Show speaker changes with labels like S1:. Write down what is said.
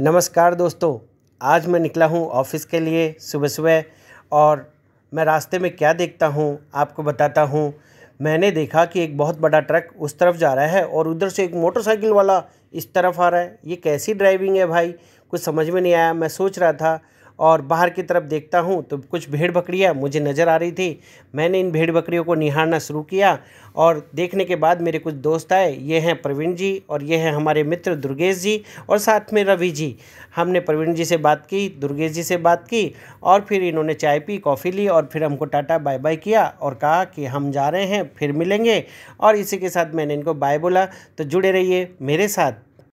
S1: नमस्कार दोस्तों आज मैं निकला हूँ ऑफिस के लिए सुबह सुबह और मैं रास्ते में क्या देखता हूँ आपको बताता हूँ मैंने देखा कि एक बहुत बड़ा ट्रक उस तरफ जा रहा है और उधर से एक मोटरसाइकिल वाला इस तरफ आ रहा है ये कैसी ड्राइविंग है भाई कुछ समझ में नहीं आया मैं सोच रहा था और बाहर की तरफ देखता हूँ तो कुछ भेड़ बकरियाँ मुझे नज़र आ रही थी मैंने इन भेड़ बकरियों को निहारना शुरू किया और देखने के बाद मेरे कुछ दोस्त आए ये हैं प्रवीण जी और ये हैं हमारे मित्र दुर्गेश जी और साथ में रवि जी हमने प्रवीण जी से बात की दुर्गेश जी से बात की और फिर इन्होंने चाय पी कॉफ़ी ली और फिर हमको टाटा बाय बाय किया और कहा कि हम जा रहे हैं फिर मिलेंगे और इसी के साथ मैंने इनको बाय बोला तो जुड़े रहिए मेरे साथ